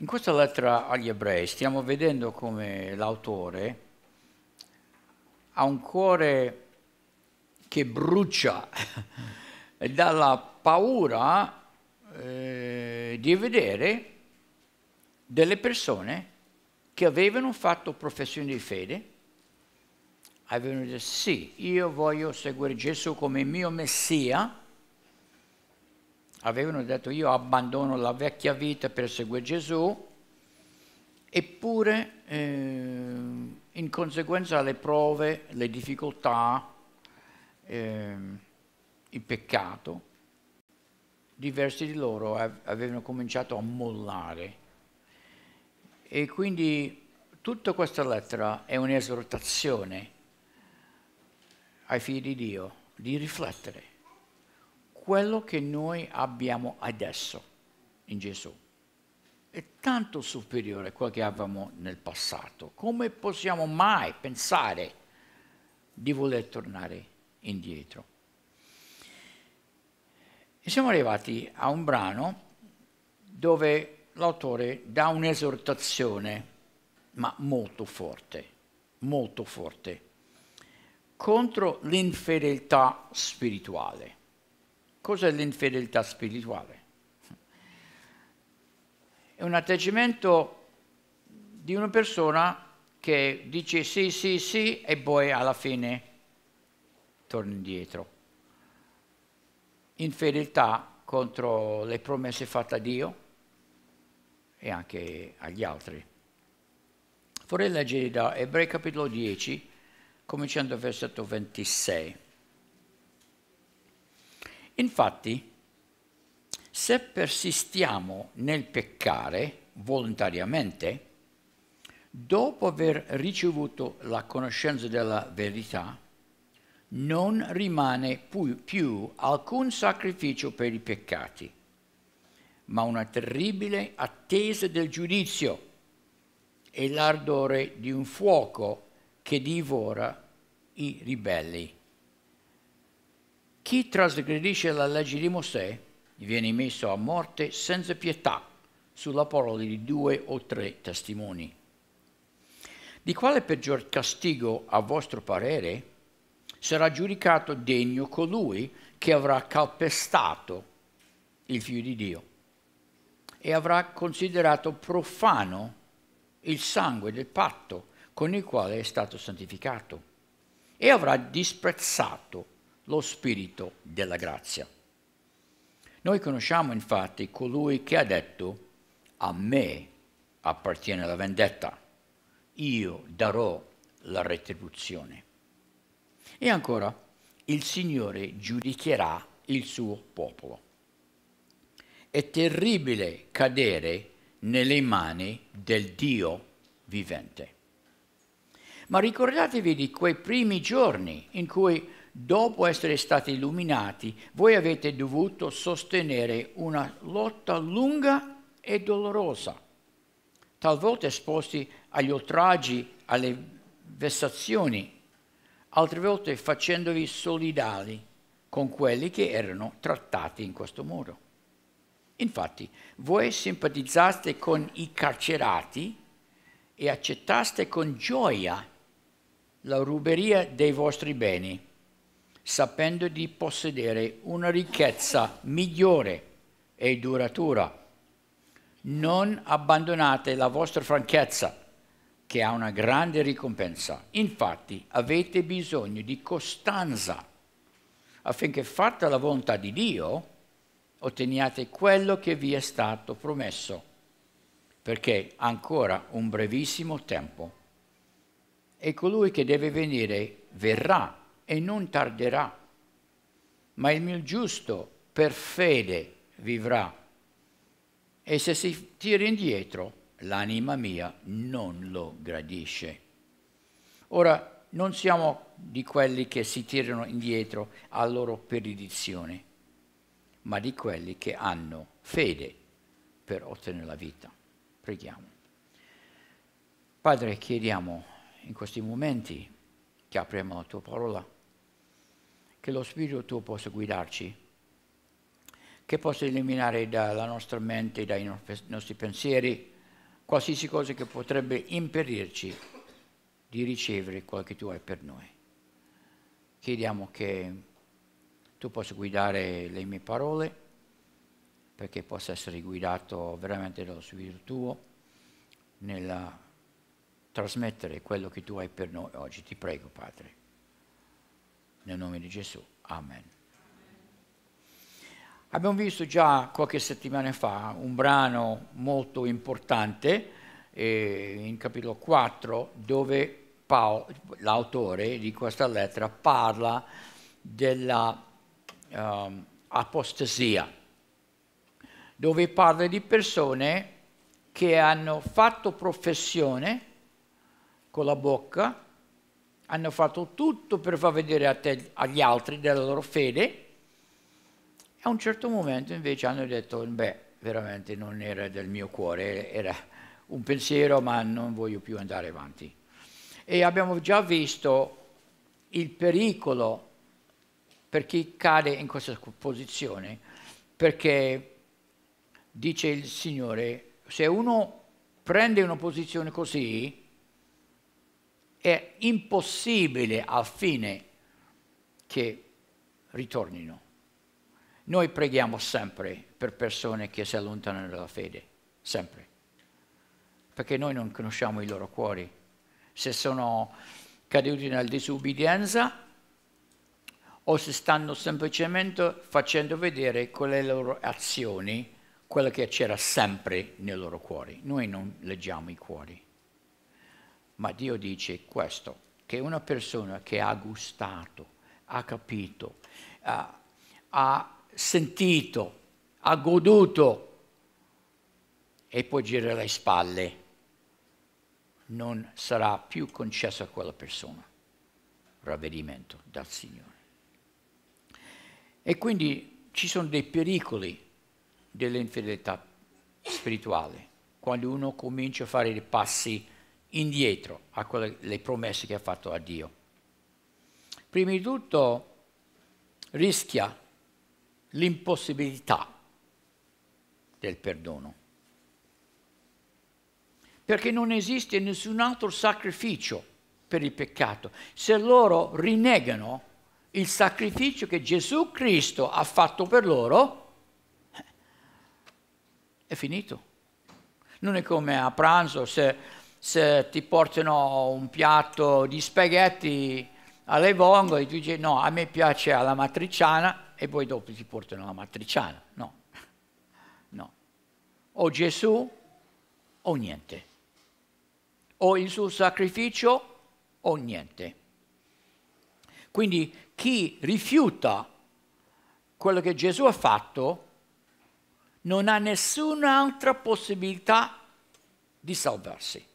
In questa lettera agli ebrei stiamo vedendo come l'autore ha un cuore che brucia dalla paura eh, di vedere delle persone che avevano fatto professione di fede, avevano detto sì, io voglio seguire Gesù come mio Messia, avevano detto io abbandono la vecchia vita per seguire Gesù, eppure eh, in conseguenza alle prove, le difficoltà, eh, il peccato, diversi di loro avevano cominciato a mollare. E quindi tutta questa lettera è un'esortazione ai figli di Dio di riflettere quello che noi abbiamo adesso in Gesù è tanto superiore a quello che avevamo nel passato. Come possiamo mai pensare di voler tornare indietro? E siamo arrivati a un brano dove l'autore dà un'esortazione, ma molto forte, molto forte, contro l'infedeltà spirituale. Cos'è l'infedeltà spirituale? È un atteggiamento di una persona che dice sì, sì, sì e poi alla fine torna indietro. Infedeltà contro le promesse fatte a Dio e anche agli altri. Vorrei leggere da Ebrei capitolo 10, cominciando dal versetto 26. Infatti, se persistiamo nel peccare volontariamente, dopo aver ricevuto la conoscenza della verità, non rimane più, più alcun sacrificio per i peccati, ma una terribile attesa del giudizio e l'ardore di un fuoco che divora i ribelli. Chi trasgredisce la legge di Mosè viene messo a morte senza pietà sulla parola di due o tre testimoni. Di quale peggior castigo, a vostro parere, sarà giudicato degno colui che avrà calpestato il figlio di Dio e avrà considerato profano il sangue del patto con il quale è stato santificato e avrà disprezzato lo spirito della grazia. Noi conosciamo infatti colui che ha detto, a me appartiene la vendetta, io darò la retribuzione. E ancora, il Signore giudicherà il suo popolo. È terribile cadere nelle mani del Dio vivente. Ma ricordatevi di quei primi giorni in cui dopo essere stati illuminati, voi avete dovuto sostenere una lotta lunga e dolorosa, talvolta esposti agli oltraggi, alle vessazioni, altre volte facendovi solidali con quelli che erano trattati in questo modo. Infatti, voi simpatizzaste con i carcerati e accettaste con gioia la ruberia dei vostri beni sapendo di possedere una ricchezza migliore e duratura. Non abbandonate la vostra franchezza, che ha una grande ricompensa. Infatti avete bisogno di costanza, affinché fatta la volontà di Dio, otteniate quello che vi è stato promesso, perché ancora un brevissimo tempo. E colui che deve venire verrà e non tarderà. Ma il mio giusto per fede vivrà. E se si tira indietro, l'anima mia non lo gradisce. Ora, non siamo di quelli che si tirano indietro a loro perdizione, ma di quelli che hanno fede per ottenere la vita. Preghiamo. Padre, chiediamo in questi momenti che apriamo la tua parola che lo Spirito tuo possa guidarci, che possa eliminare dalla nostra mente, dai nostri pensieri, qualsiasi cosa che potrebbe impedirci di ricevere quel che tu hai per noi. Chiediamo che tu possa guidare le mie parole, perché possa essere guidato veramente dallo Spirito tuo nel trasmettere quello che tu hai per noi oggi. Ti prego, Padre. Nel nome di Gesù. Amen. Abbiamo visto già qualche settimana fa un brano molto importante eh, in capitolo 4 dove Paolo, l'autore di questa lettera parla dell'apostasia, ehm, um, dove parla di persone che hanno fatto professione con la bocca, hanno fatto tutto per far vedere te, agli altri della loro fede e a un certo momento invece hanno detto, beh, veramente non era del mio cuore, era un pensiero ma non voglio più andare avanti. E abbiamo già visto il pericolo per chi cade in questa posizione, perché dice il Signore, se uno prende una posizione così, è impossibile affine che ritornino. Noi preghiamo sempre per persone che si allontanano dalla fede, sempre, perché noi non conosciamo i loro cuori. Se sono caduti nella disubbidienza o se stanno semplicemente facendo vedere con le loro azioni quello che c'era sempre nei loro cuori. Noi non leggiamo i cuori ma Dio dice questo, che una persona che ha gustato, ha capito, ha, ha sentito, ha goduto e poi gira le spalle, non sarà più concesso a quella persona ravvedimento dal Signore. E quindi ci sono dei pericoli dell'infedeltà spirituale, quando uno comincia a fare dei passi indietro a quelle le promesse che ha fatto a Dio. Prima di tutto rischia l'impossibilità del perdono, perché non esiste nessun altro sacrificio per il peccato. Se loro rinegano il sacrificio che Gesù Cristo ha fatto per loro, eh, è finito. Non è come a pranzo se se ti portano un piatto di spaghetti alle vongole, tu dici no, a me piace alla matriciana e poi dopo ti portano la matriciana. No, no. O Gesù o niente. O il suo sacrificio o niente. Quindi chi rifiuta quello che Gesù ha fatto non ha nessun'altra possibilità di salvarsi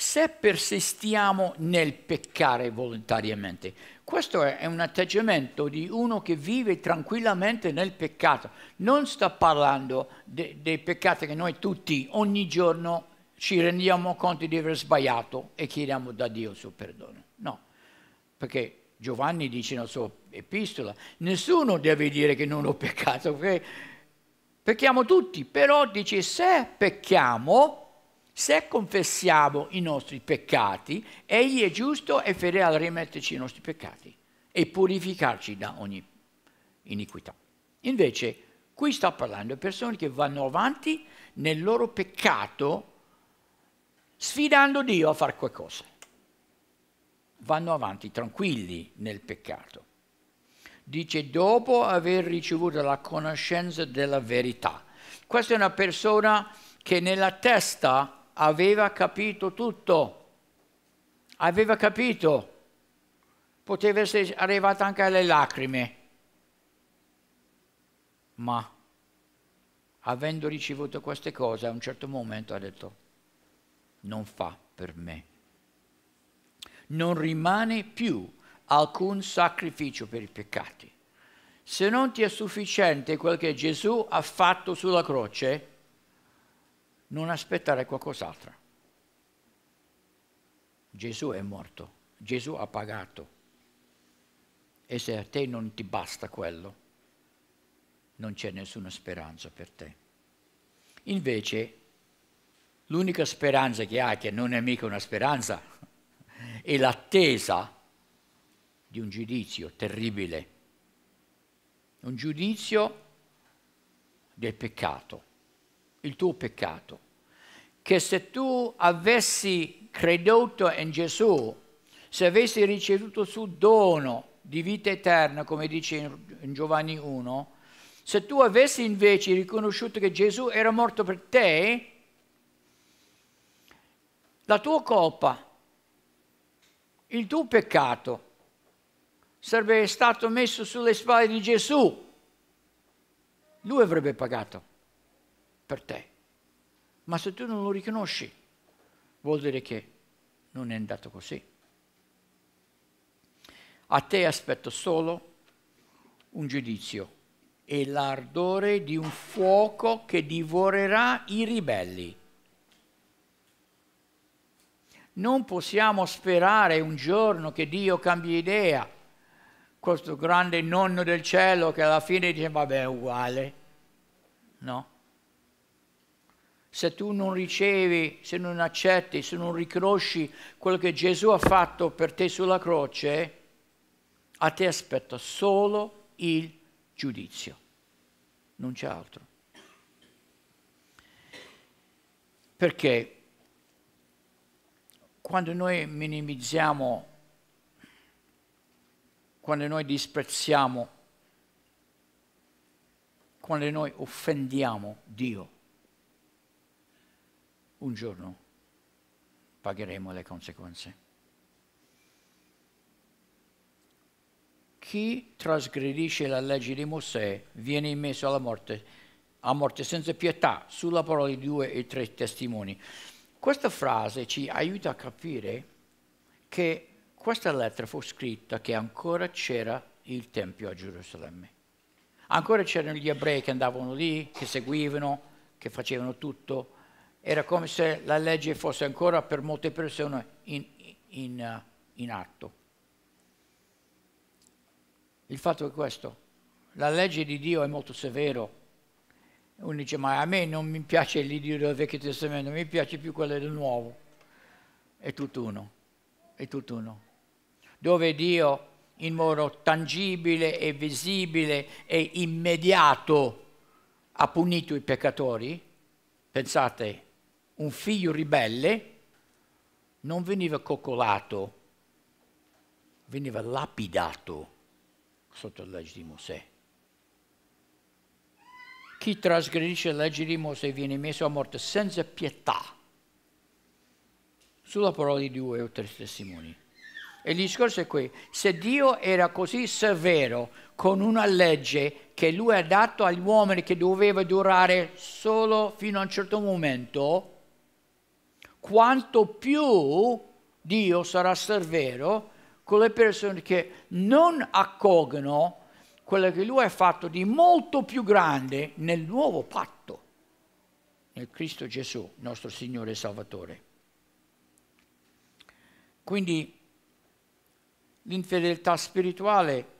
se persistiamo nel peccare volontariamente. Questo è un atteggiamento di uno che vive tranquillamente nel peccato. Non sta parlando de dei peccati che noi tutti ogni giorno ci rendiamo conto di aver sbagliato e chiediamo da Dio il suo perdono. No, perché Giovanni dice nella sua epistola, nessuno deve dire che non ho peccato, perché pecchiamo tutti, però dice se pecchiamo se confessiamo i nostri peccati, egli è giusto e fedele a rimetterci i nostri peccati e purificarci da ogni iniquità. Invece, qui sta parlando di persone che vanno avanti nel loro peccato sfidando Dio a fare qualcosa. Vanno avanti tranquilli nel peccato. Dice, dopo aver ricevuto la conoscenza della verità. Questa è una persona che nella testa aveva capito tutto, aveva capito, poteva essere arrivata anche alle lacrime, ma avendo ricevuto queste cose a un certo momento ha detto non fa per me, non rimane più alcun sacrificio per i peccati. Se non ti è sufficiente quel che Gesù ha fatto sulla croce, non aspettare qualcos'altro. Gesù è morto, Gesù ha pagato. E se a te non ti basta quello, non c'è nessuna speranza per te. Invece, l'unica speranza che hai, che non è mica una speranza, è l'attesa di un giudizio terribile, un giudizio del peccato il tuo peccato, che se tu avessi creduto in Gesù, se avessi ricevuto il suo dono di vita eterna, come dice in Giovanni 1, se tu avessi invece riconosciuto che Gesù era morto per te, la tua colpa, il tuo peccato sarebbe stato messo sulle spalle di Gesù. Lui avrebbe pagato per te. Ma se tu non lo riconosci, vuol dire che non è andato così. A te aspetto solo un giudizio e l'ardore di un fuoco che divorerà i ribelli. Non possiamo sperare un giorno che Dio cambi idea, questo grande nonno del cielo che alla fine dice vabbè è uguale. No, se tu non ricevi, se non accetti, se non riconosci quello che Gesù ha fatto per te sulla croce, a te aspetta solo il giudizio, non c'è altro. Perché quando noi minimizziamo, quando noi disprezziamo, quando noi offendiamo Dio, un giorno pagheremo le conseguenze. Chi trasgredisce la legge di Mosè viene immesso alla morte, a morte senza pietà, sulla parola di due e tre testimoni. Questa frase ci aiuta a capire che questa lettera fu scritta che ancora c'era il Tempio a Gerusalemme. Ancora c'erano gli ebrei che andavano lì, che seguivano, che facevano tutto, era come se la legge fosse ancora per molte persone in, in, eh, in atto. Il fatto è questo, la legge di Dio è molto severa. Uno dice, ma a me non mi piace l'Idio del Vecchio Testamento, mi piace più quello del Nuovo. È tutt'uno, è tutt'uno. Dove Dio in modo tangibile e visibile e immediato ha punito i peccatori, pensate, un figlio ribelle non veniva coccolato, veniva lapidato sotto la legge di Mosè. Chi trasgredisce la legge di Mosè viene messo a morte senza pietà. Sulla parola di due o tre testimoni. E il discorso è qui, se Dio era così severo con una legge che lui ha dato agli uomini che doveva durare solo fino a un certo momento, quanto più Dio sarà severo con le persone che non accolgono quello che Lui ha fatto di molto più grande nel nuovo patto, nel Cristo Gesù, nostro Signore e Salvatore. Quindi l'infedeltà spirituale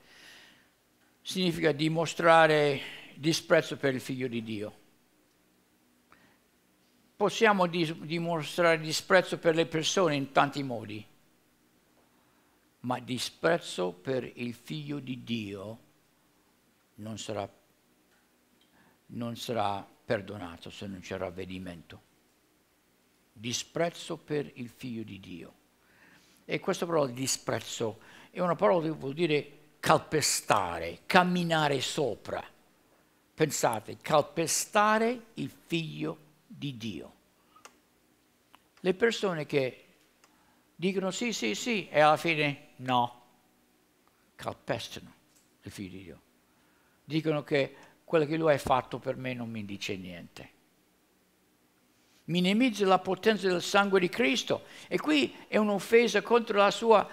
significa dimostrare disprezzo per il Figlio di Dio possiamo dimostrare disprezzo per le persone in tanti modi, ma disprezzo per il figlio di Dio non sarà, non sarà perdonato se non c'è ravvedimento. Disprezzo per il figlio di Dio. E questa parola disprezzo è una parola che vuol dire calpestare, camminare sopra. Pensate, calpestare il figlio di Dio di Dio. Le persone che dicono sì, sì, sì e alla fine no, calpestano il figlio di Dio. Dicono che quello che lui ha fatto per me non mi dice niente. Minimizza la potenza del sangue di Cristo e qui è un'offesa contro la sua,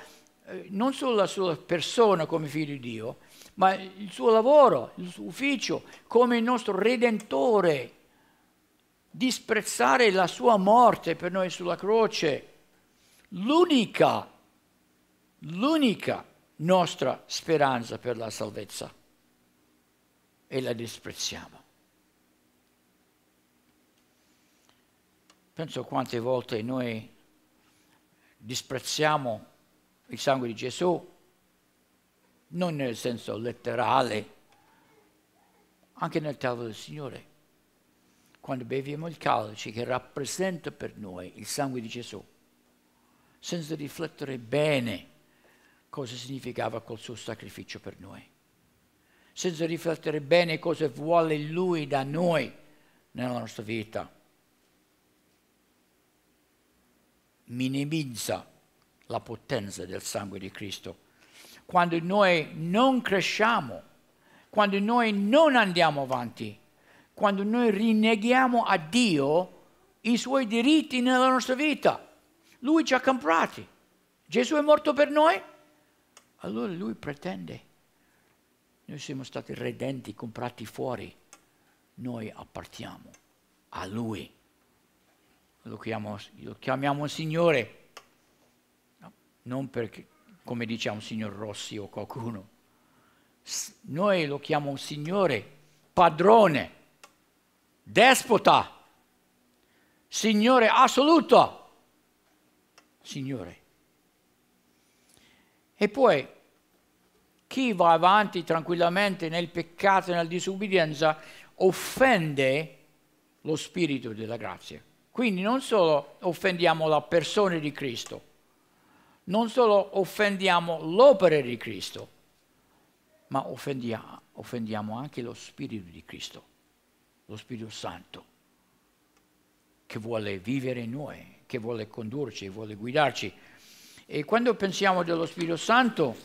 eh, non solo la sua persona come figlio di Dio, ma il suo lavoro, il suo ufficio come il nostro redentore disprezzare la sua morte per noi sulla croce, l'unica, l'unica nostra speranza per la salvezza e la disprezziamo. Penso quante volte noi disprezziamo il sangue di Gesù, non nel senso letterale, anche nel tavolo del Signore quando beviamo il calce che rappresenta per noi il sangue di Gesù, senza riflettere bene cosa significava col suo sacrificio per noi, senza riflettere bene cosa vuole Lui da noi nella nostra vita. Minimizza la potenza del sangue di Cristo. Quando noi non cresciamo, quando noi non andiamo avanti, quando noi rinneghiamo a Dio i suoi diritti nella nostra vita. Lui ci ha comprati. Gesù è morto per noi. Allora lui pretende. Noi siamo stati redenti, comprati fuori. Noi appartiamo a lui. Lo, chiamo, lo chiamiamo Signore. No, non perché, come diciamo, Signor Rossi o qualcuno. Noi lo chiamiamo Signore, padrone despota, Signore assoluto, Signore. E poi chi va avanti tranquillamente nel peccato e nella disubbidienza offende lo spirito della grazia. Quindi non solo offendiamo la persona di Cristo, non solo offendiamo l'opera di Cristo, ma offendia, offendiamo anche lo spirito di Cristo lo Spirito Santo che vuole vivere in noi, che vuole condurci, vuole guidarci. E quando pensiamo dello Spirito Santo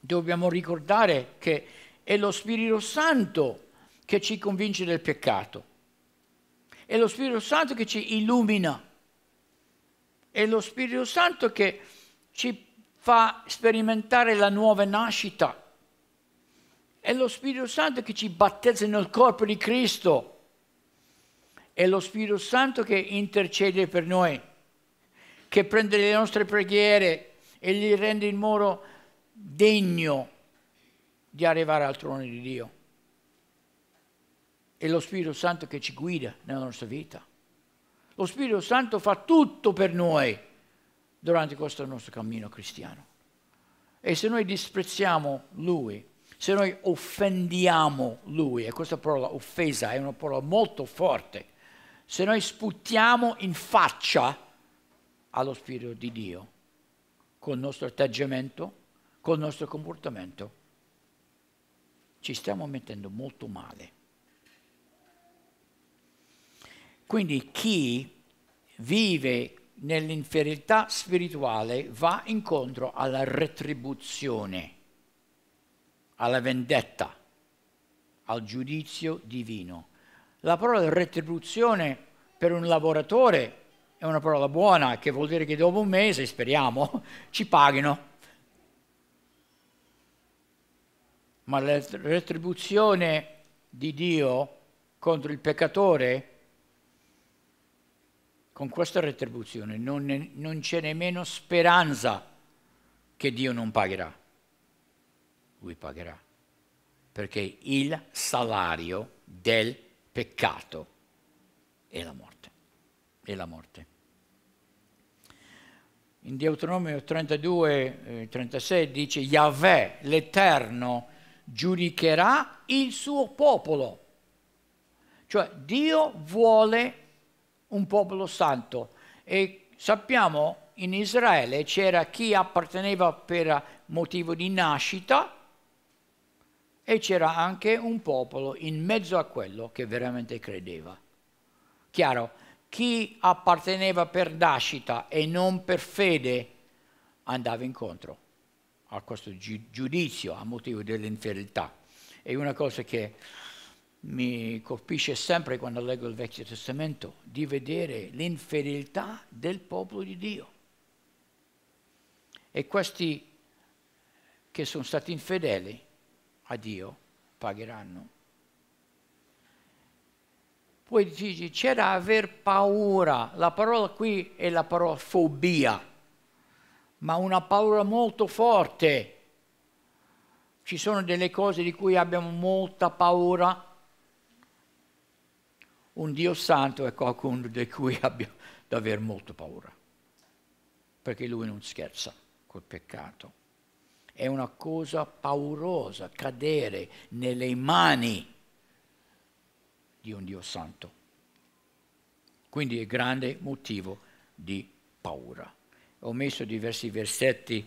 dobbiamo ricordare che è lo Spirito Santo che ci convince del peccato, è lo Spirito Santo che ci illumina, è lo Spirito Santo che ci fa sperimentare la nuova nascita è lo Spirito Santo che ci battezza nel corpo di Cristo. È lo Spirito Santo che intercede per noi, che prende le nostre preghiere e gli rende il muro degno di arrivare al trono di Dio. È lo Spirito Santo che ci guida nella nostra vita. Lo Spirito Santo fa tutto per noi durante questo nostro cammino cristiano. E se noi disprezziamo Lui, se noi offendiamo lui, e questa parola offesa è una parola molto forte, se noi sputtiamo in faccia allo Spirito di Dio, col nostro atteggiamento, col nostro comportamento, ci stiamo mettendo molto male. Quindi chi vive nell'inferiorità spirituale va incontro alla retribuzione alla vendetta, al giudizio divino. La parola retribuzione per un lavoratore è una parola buona, che vuol dire che dopo un mese, speriamo, ci paghino. Ma la retribuzione di Dio contro il peccatore, con questa retribuzione non, ne, non c'è nemmeno speranza che Dio non pagherà lui pagherà, perché il salario del peccato è la morte, è la morte. In Deuteronomio 32, 36 eh, dice Yahweh, l'Eterno, giudicherà il suo popolo. Cioè Dio vuole un popolo santo e sappiamo in Israele c'era chi apparteneva per motivo di nascita e c'era anche un popolo in mezzo a quello che veramente credeva. Chiaro, chi apparteneva per nascita e non per fede andava incontro a questo giudizio a motivo dell'infedeltà. È una cosa che mi colpisce sempre quando leggo il Vecchio Testamento, di vedere l'infedeltà del popolo di Dio. E questi che sono stati infedeli a Dio pagheranno. Poi dice, c'era aver paura, la parola qui è la parola fobia, ma una paura molto forte. Ci sono delle cose di cui abbiamo molta paura. Un Dio santo è qualcuno di cui abbiamo da aver molta paura, perché lui non scherza col peccato. È una cosa paurosa cadere nelle mani di un Dio santo. Quindi è grande motivo di paura. Ho messo diversi versetti,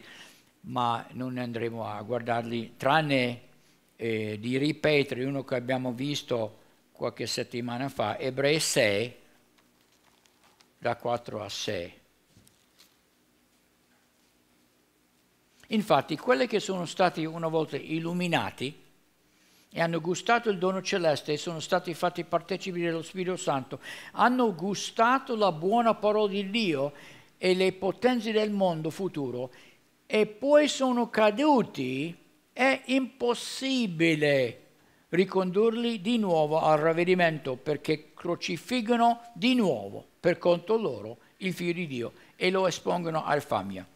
ma non andremo a guardarli, tranne eh, di ripetere uno che abbiamo visto qualche settimana fa, Ebrei 6, da 4 a 6. Infatti, quelli che sono stati una volta illuminati e hanno gustato il dono celeste e sono stati fatti partecipi dello Spirito Santo, hanno gustato la buona parola di Dio e le potenze del mondo futuro e poi sono caduti, è impossibile ricondurli di nuovo al ravvedimento perché crocifiggono di nuovo per conto loro il figlio di Dio e lo espongono al famia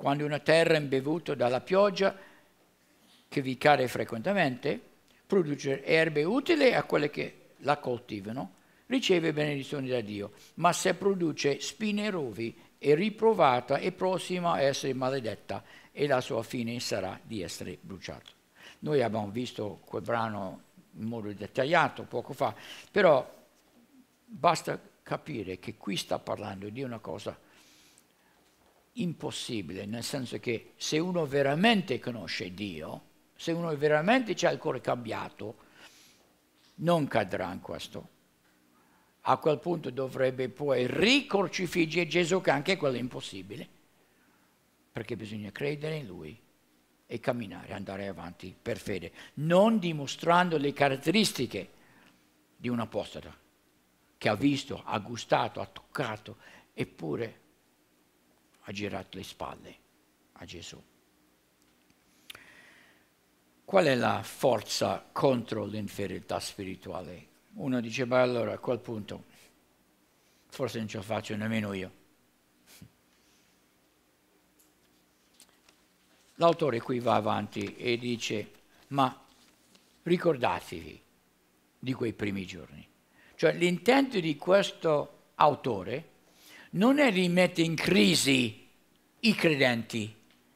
quando una terra imbevuta dalla pioggia, che vi cade frequentemente, produce erbe utili a quelle che la coltivano, riceve benedizioni da Dio, ma se produce spine rovi è riprovata e prossima a essere maledetta e la sua fine sarà di essere bruciata. Noi abbiamo visto quel brano in modo dettagliato poco fa, però basta capire che qui sta parlando di una cosa impossibile, nel senso che se uno veramente conosce Dio, se uno veramente ha il cuore cambiato, non cadrà in questo. A quel punto dovrebbe poi ricorcifiggere Gesù, che anche quello è impossibile, perché bisogna credere in Lui e camminare, andare avanti per fede, non dimostrando le caratteristiche di un apostata che ha visto, ha gustato, ha toccato, eppure ha girato le spalle a Gesù. Qual è la forza contro l'inferiorità spirituale? Uno dice, beh allora a quel punto forse non ce la faccio nemmeno io. L'autore qui va avanti e dice, ma ricordatevi di quei primi giorni. Cioè l'intento di questo autore non è di mettere in crisi i credenti,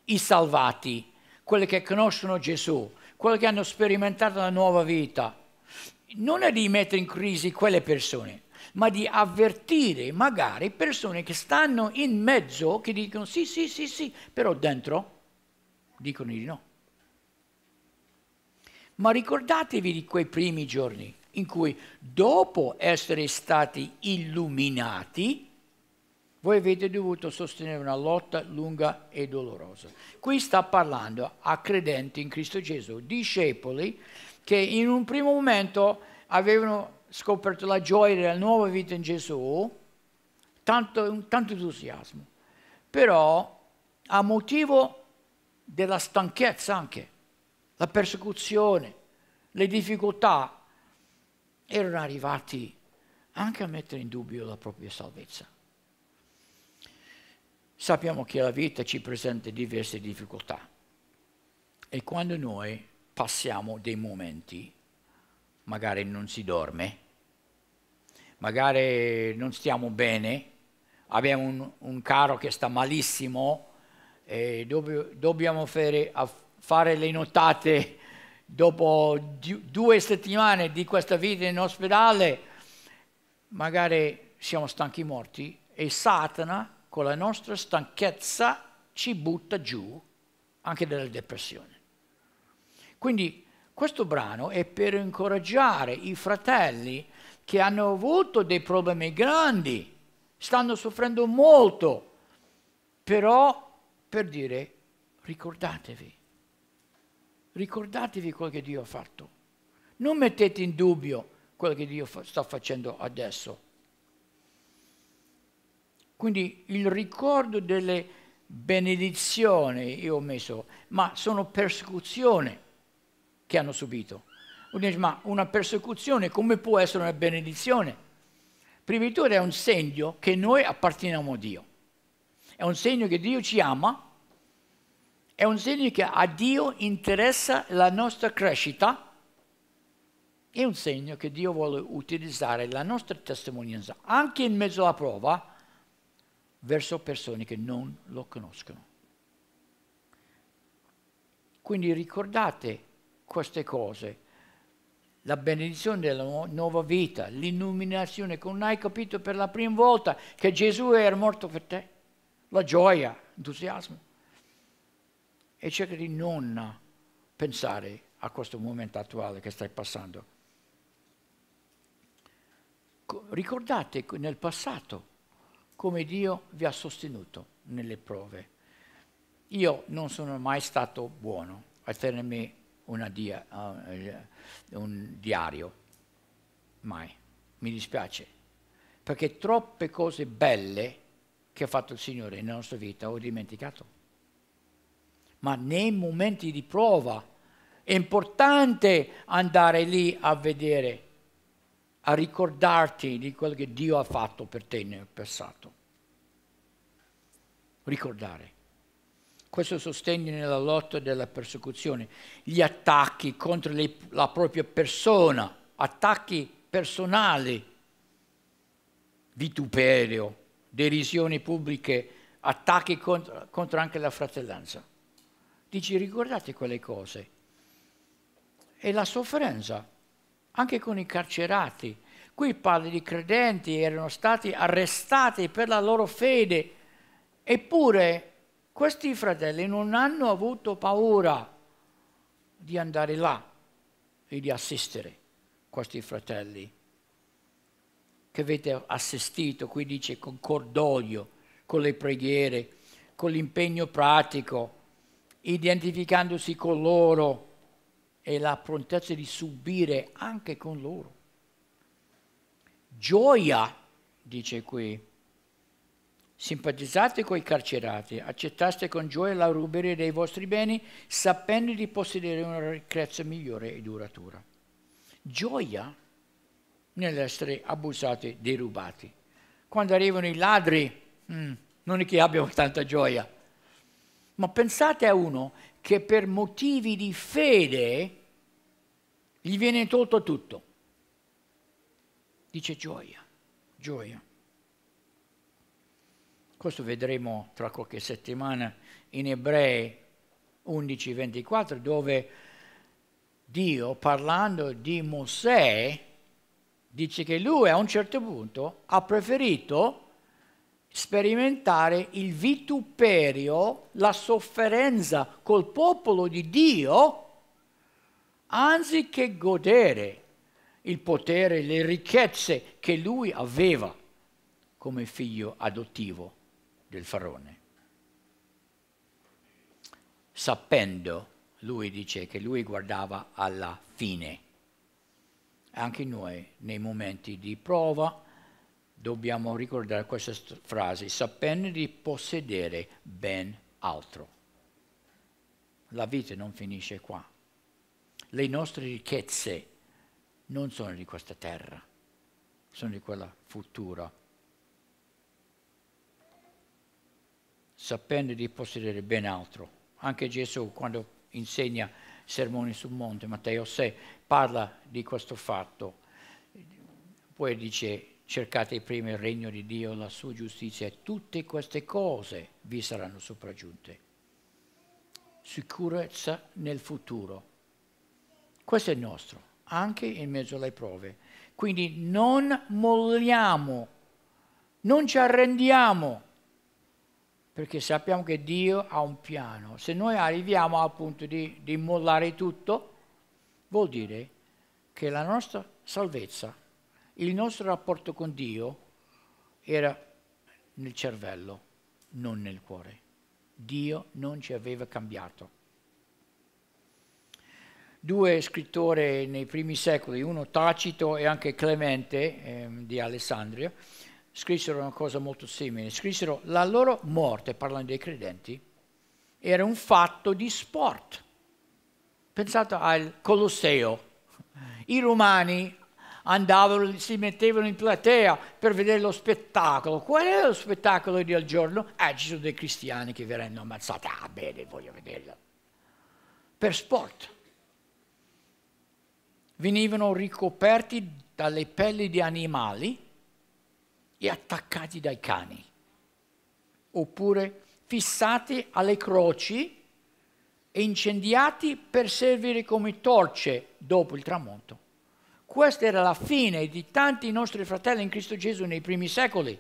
i salvati, quelli che conoscono Gesù, quelli che hanno sperimentato la nuova vita. Non è di mettere in crisi quelle persone, ma di avvertire magari persone che stanno in mezzo, che dicono sì, sì, sì, sì, però dentro dicono di no. Ma ricordatevi di quei primi giorni in cui dopo essere stati illuminati, voi avete dovuto sostenere una lotta lunga e dolorosa. Qui sta parlando a credenti in Cristo Gesù, discepoli che in un primo momento avevano scoperto la gioia della nuova vita in Gesù, tanto, tanto entusiasmo, però a motivo della stanchezza anche, la persecuzione, le difficoltà, erano arrivati anche a mettere in dubbio la propria salvezza. Sappiamo che la vita ci presenta diverse difficoltà e quando noi passiamo dei momenti, magari non si dorme, magari non stiamo bene, abbiamo un, un caro che sta malissimo e dobb dobbiamo fare, fare, le notate dopo due settimane di questa vita in ospedale, magari siamo stanchi morti e Satana con la nostra stanchezza ci butta giù anche dalla depressione. Quindi questo brano è per incoraggiare i fratelli che hanno avuto dei problemi grandi, stanno soffrendo molto, però per dire ricordatevi, ricordatevi quello che Dio ha fatto, non mettete in dubbio quello che Dio fa sta facendo adesso, quindi il ricordo delle benedizioni, io ho messo, ma sono persecuzioni che hanno subito. Dice, ma una persecuzione come può essere una benedizione? Prima di tutto è un segno che noi apparteniamo a Dio. È un segno che Dio ci ama, è un segno che a Dio interessa la nostra crescita, è un segno che Dio vuole utilizzare la nostra testimonianza anche in mezzo alla prova verso persone che non lo conoscono. Quindi ricordate queste cose, la benedizione della nuova vita, l'illuminazione, che non hai capito per la prima volta che Gesù era morto per te, la gioia, l'entusiasmo. E cerca di non pensare a questo momento attuale che stai passando. Ricordate nel passato come Dio vi ha sostenuto nelle prove. Io non sono mai stato buono a tenermi dia, uh, un diario, mai, mi dispiace, perché troppe cose belle che ha fatto il Signore nella nostra vita ho dimenticato. Ma nei momenti di prova è importante andare lì a vedere a ricordarti di quello che Dio ha fatto per te nel passato. Ricordare. Questo sostegno nella lotta della persecuzione, gli attacchi contro le, la propria persona, attacchi personali, vituperio, derisioni pubbliche, attacchi contro, contro anche la fratellanza. Dici ricordate quelle cose. E la sofferenza anche con i carcerati. Qui parli di credenti, erano stati arrestati per la loro fede, eppure questi fratelli non hanno avuto paura di andare là e di assistere questi fratelli che avete assistito, qui dice con cordoglio, con le preghiere, con l'impegno pratico, identificandosi con loro, e la prontezza di subire anche con loro. Gioia, dice qui, simpatizzate coi carcerati, accettate con gioia la ruberia dei vostri beni, sapendo di possedere una ricchezza migliore e duratura. Gioia nell'essere abusati, derubati. Quando arrivano i ladri, mm, non è che abbiano tanta gioia, ma pensate a uno che per motivi di fede gli viene tolto tutto. Dice gioia, gioia. Questo vedremo tra qualche settimana in Ebrei 11:24 dove Dio parlando di Mosè dice che lui a un certo punto ha preferito sperimentare il vituperio, la sofferenza col popolo di Dio, anziché godere il potere, le ricchezze che lui aveva come figlio adottivo del faraone. Sapendo, lui dice che lui guardava alla fine. Anche noi nei momenti di prova, dobbiamo ricordare questa frase, sapendo di possedere ben altro. La vita non finisce qua. Le nostre ricchezze non sono di questa terra, sono di quella futura. Sapendo di possedere ben altro. Anche Gesù quando insegna sermoni sul monte, Matteo 6, parla di questo fatto. Poi dice cercate prima il regno di Dio, la sua giustizia, e tutte queste cose vi saranno sopraggiunte. Sicurezza nel futuro. Questo è nostro, anche in mezzo alle prove. Quindi non molliamo, non ci arrendiamo, perché sappiamo che Dio ha un piano. Se noi arriviamo al punto di, di mollare tutto, vuol dire che la nostra salvezza il nostro rapporto con Dio era nel cervello, non nel cuore. Dio non ci aveva cambiato. Due scrittori nei primi secoli, uno Tacito e anche Clemente eh, di Alessandria, scrissero una cosa molto simile. Scrissero la loro morte, parlando dei credenti, era un fatto di sport. Pensate al Colosseo. I romani andavano, si mettevano in platea per vedere lo spettacolo. Qual è lo spettacolo di al giorno? Eh, ci sono dei cristiani che verranno ammazzati. Ah, bene, voglio vederlo. Per sport. Venivano ricoperti dalle pelli di animali e attaccati dai cani. Oppure fissati alle croci e incendiati per servire come torce dopo il tramonto. Questa era la fine di tanti nostri fratelli in Cristo Gesù nei primi secoli.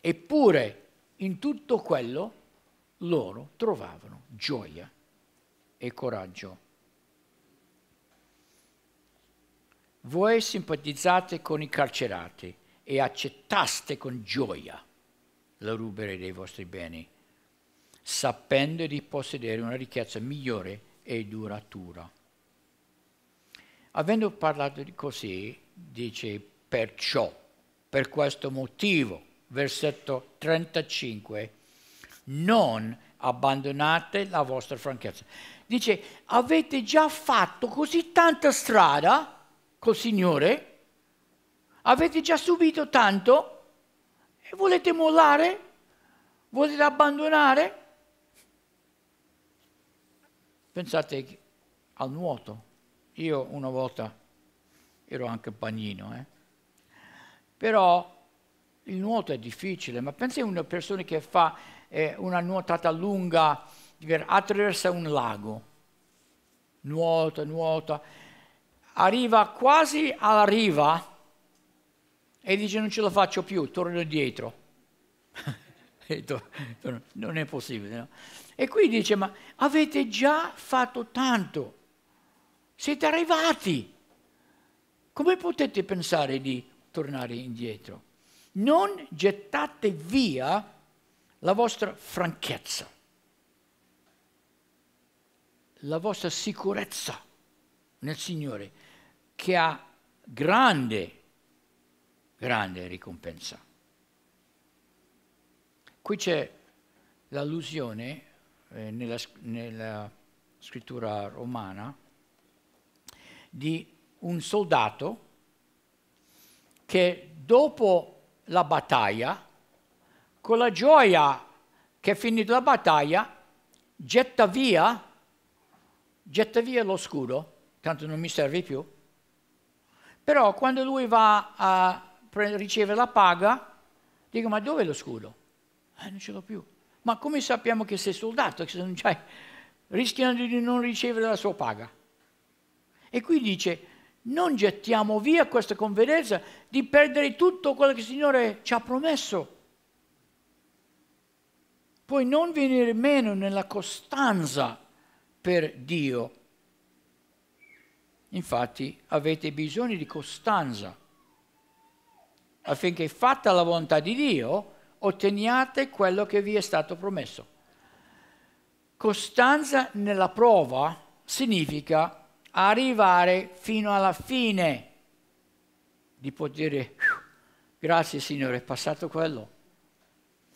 Eppure in tutto quello loro trovavano gioia e coraggio. Voi simpatizzate con i carcerati e accettaste con gioia la rubere dei vostri beni, sapendo di possedere una ricchezza migliore e duratura. Avendo parlato di così, dice perciò, per questo motivo, versetto 35, non abbandonate la vostra franchezza. Dice, avete già fatto così tanta strada col Signore, avete già subito tanto e volete mollare? Volete abbandonare? Pensate al nuoto io una volta ero anche bagnino, eh? però il nuoto è difficile, ma pensi a una persona che fa eh, una nuotata lunga, attraversa un lago, nuota, nuota, arriva quasi alla riva e dice non ce la faccio più, torno indietro. non è possibile. No? E qui dice, ma avete già fatto tanto siete arrivati. Come potete pensare di tornare indietro? Non gettate via la vostra franchezza, la vostra sicurezza nel Signore, che ha grande, grande ricompensa. Qui c'è l'allusione eh, nella, nella scrittura romana di un soldato che dopo la battaglia, con la gioia che è finita la battaglia, getta via, getta via lo scudo, tanto non mi serve più. Però quando lui va a ricevere la paga, dico ma dove è lo scudo? Eh, non ce l'ho più. Ma come sappiamo che sei soldato, rischiano di non ricevere la sua paga? E qui dice, non gettiamo via questa confidenza di perdere tutto quello che il Signore ci ha promesso. Puoi non venire meno nella costanza per Dio. Infatti avete bisogno di costanza affinché fatta la volontà di Dio otteniate quello che vi è stato promesso. Costanza nella prova significa arrivare fino alla fine, di poter dire grazie Signore, è passato quello.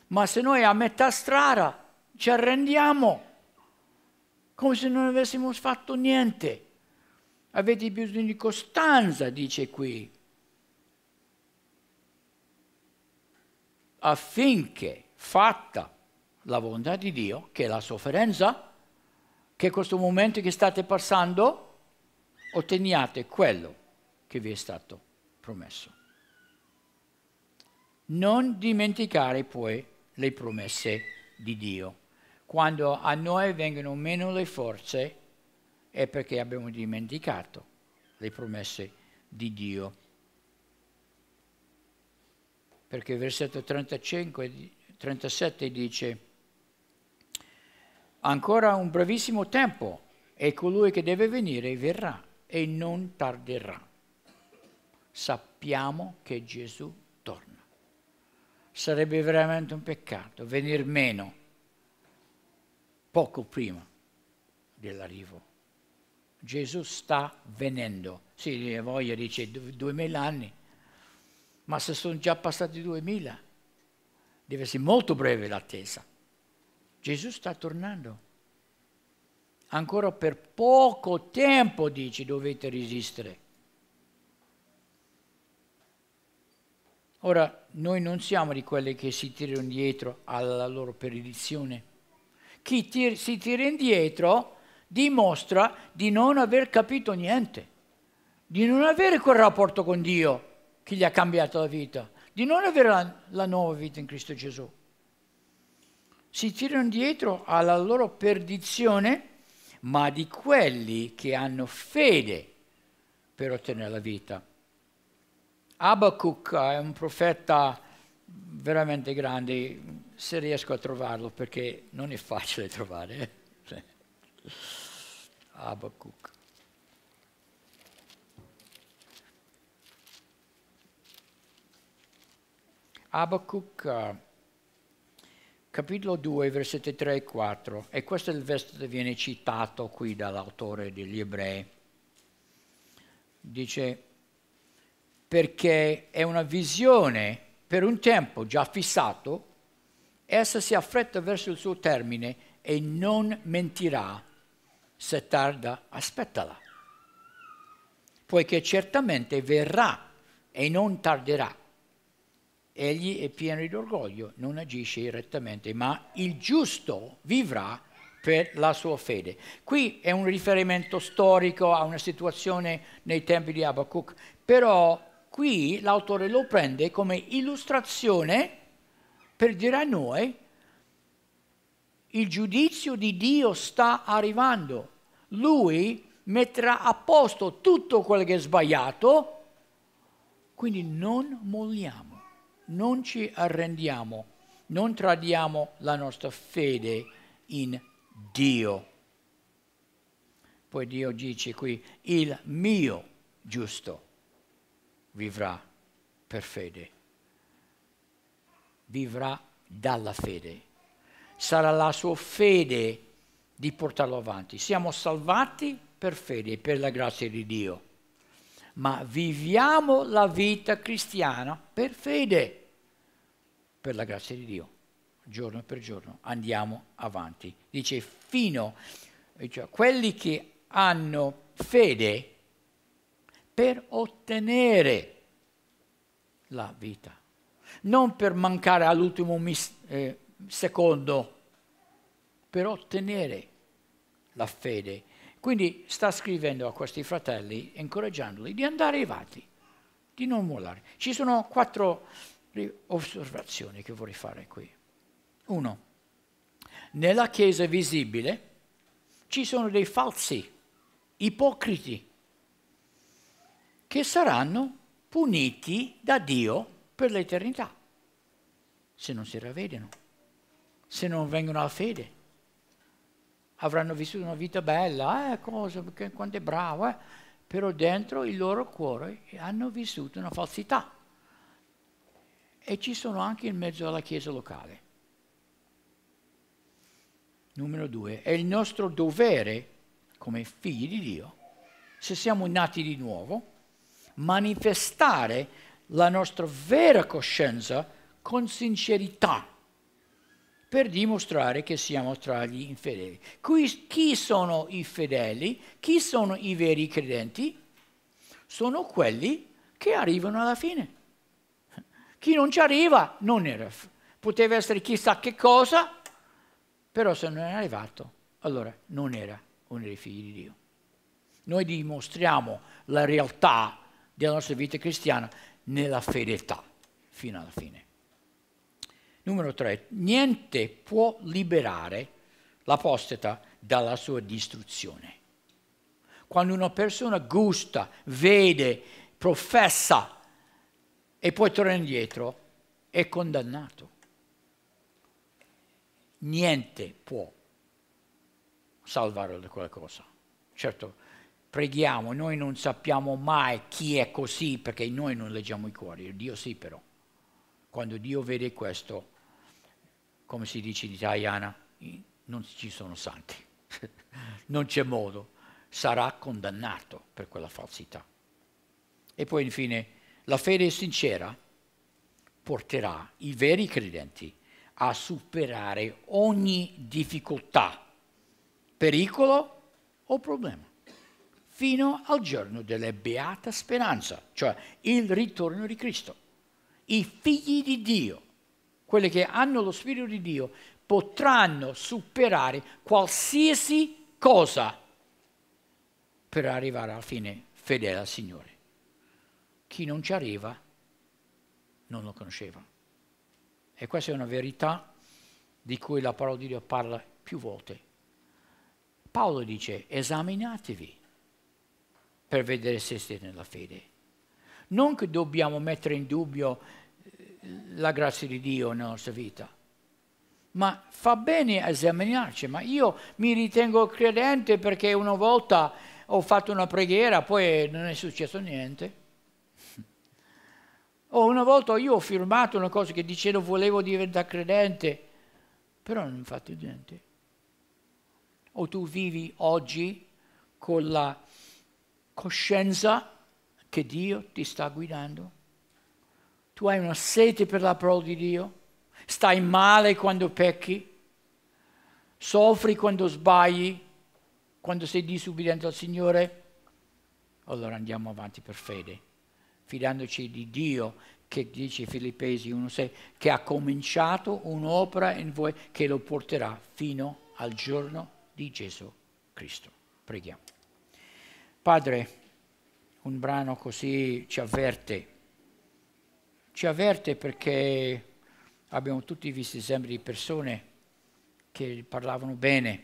Ma se noi a metà strada ci arrendiamo, come se non avessimo fatto niente. Avete bisogno di costanza, dice qui, affinché fatta la volontà di Dio, che è la sofferenza, che questo momento che state passando, otteniate quello che vi è stato promesso. Non dimenticare poi le promesse di Dio. Quando a noi vengono meno le forze è perché abbiamo dimenticato le promesse di Dio. Perché il versetto 35, 37 dice, ancora un brevissimo tempo e colui che deve venire verrà e non tarderà. Sappiamo che Gesù torna. Sarebbe veramente un peccato venir meno poco prima dell'arrivo. Gesù sta venendo. Sì, voglia dice duemila anni, ma se sono già passati duemila, deve essere molto breve l'attesa. Gesù sta tornando ancora per poco tempo, dici, dovete resistere. Ora, noi non siamo di quelli che si tirano indietro alla loro perdizione. Chi tir si tira indietro dimostra di non aver capito niente, di non avere quel rapporto con Dio che gli ha cambiato la vita, di non avere la, la nuova vita in Cristo Gesù. Si tirano indietro alla loro perdizione ma di quelli che hanno fede per ottenere la vita. Abacuc è un profeta veramente grande, se riesco a trovarlo perché non è facile trovare. Eh. Abacuc. Abacuc capitolo 2, versetti 3 e 4, e questo è il versetto che viene citato qui dall'autore degli ebrei. Dice, perché è una visione per un tempo già fissato, essa si affretta verso il suo termine e non mentirà. Se tarda, aspettala, poiché certamente verrà e non tarderà egli è pieno di orgoglio, non agisce direttamente, ma il giusto vivrà per la sua fede. Qui è un riferimento storico a una situazione nei tempi di Abacuc, però qui l'autore lo prende come illustrazione per dire a noi il giudizio di Dio sta arrivando. Lui metterà a posto tutto quello che è sbagliato, quindi non molliamo non ci arrendiamo, non tradiamo la nostra fede in Dio. Poi Dio dice qui, il mio giusto vivrà per fede, vivrà dalla fede. Sarà la sua fede di portarlo avanti. Siamo salvati per fede, per la grazia di Dio, ma viviamo la vita cristiana per fede per la grazia di Dio, giorno per giorno andiamo avanti. Dice fino, cioè, quelli che hanno fede per ottenere la vita, non per mancare all'ultimo mis- eh, secondo, per ottenere la fede. Quindi sta scrivendo a questi fratelli, incoraggiandoli, di andare avanti, di non mollare. Ci sono quattro le osservazioni che vorrei fare qui. Uno, nella Chiesa visibile ci sono dei falsi, ipocriti, che saranno puniti da Dio per l'eternità, se non si ravvedono, se non vengono alla fede. Avranno vissuto una vita bella, eh, cosa, quanto è bravo, eh? però dentro il loro cuore hanno vissuto una falsità e ci sono anche in mezzo alla Chiesa locale. Numero due, è il nostro dovere come figli di Dio, se siamo nati di nuovo, manifestare la nostra vera coscienza con sincerità per dimostrare che siamo tra gli infedeli. Qui, chi sono i fedeli? Chi sono i veri credenti? Sono quelli che arrivano alla fine chi non ci arriva non era. Poteva essere chissà che cosa, però se non è arrivato, allora non era uno dei figli di Dio. Noi dimostriamo la realtà della nostra vita cristiana nella fedeltà fino alla fine. Numero tre, Niente può liberare l'apostata dalla sua distruzione. Quando una persona gusta, vede, professa e poi torna indietro, è condannato. Niente può salvarlo da quella cosa. Certo, preghiamo, noi non sappiamo mai chi è così perché noi non leggiamo i cuori, Dio sì però. Quando Dio vede questo, come si dice in italiana, non ci sono santi, non c'è modo, sarà condannato per quella falsità. E poi infine la fede sincera porterà i veri credenti a superare ogni difficoltà, pericolo o problema, fino al giorno della beata speranza, cioè il ritorno di Cristo. I figli di Dio, quelli che hanno lo Spirito di Dio, potranno superare qualsiasi cosa per arrivare alla fine fedele al Signore chi non ci arriva non lo conosceva. E questa è una verità di cui la parola di Dio parla più volte. Paolo dice, esaminatevi per vedere se siete nella fede. Non che dobbiamo mettere in dubbio eh, la grazia di Dio nella nostra vita, ma fa bene esaminarci. Ma io mi ritengo credente perché una volta ho fatto una preghiera, poi non è successo niente. O oh, una volta io ho firmato una cosa che dicevo volevo diventare credente, però non ho fatto niente. O tu vivi oggi con la coscienza che Dio ti sta guidando? Tu hai una sete per la parola di Dio? Stai male quando pecchi? Soffri quando sbagli? Quando sei disubbidiente al Signore? Allora andiamo avanti per fede fidandoci di Dio che dice Filippesi 1.6, che ha cominciato un'opera in voi che lo porterà fino al giorno di Gesù Cristo. Preghiamo. Padre, un brano così ci avverte, ci avverte perché abbiamo tutti visto esempi di persone che parlavano bene,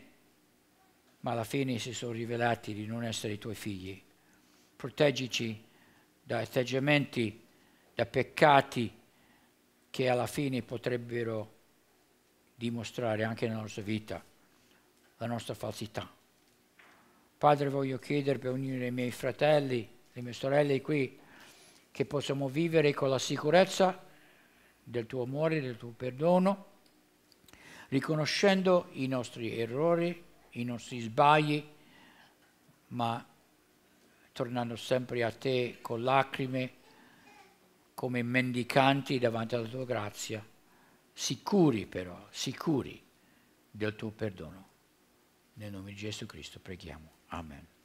ma alla fine si sono rivelati di non essere i tuoi figli. Proteggici da atteggiamenti, da peccati che alla fine potrebbero dimostrare anche nella nostra vita la nostra falsità. Padre, voglio chiedere per ognuno dei miei fratelli, le mie sorelle qui, che possiamo vivere con la sicurezza del tuo amore, del tuo perdono, riconoscendo i nostri errori, i nostri sbagli, ma tornando sempre a te con lacrime, come mendicanti davanti alla tua grazia, sicuri però, sicuri del tuo perdono. Nel nome di Gesù Cristo preghiamo. Amen.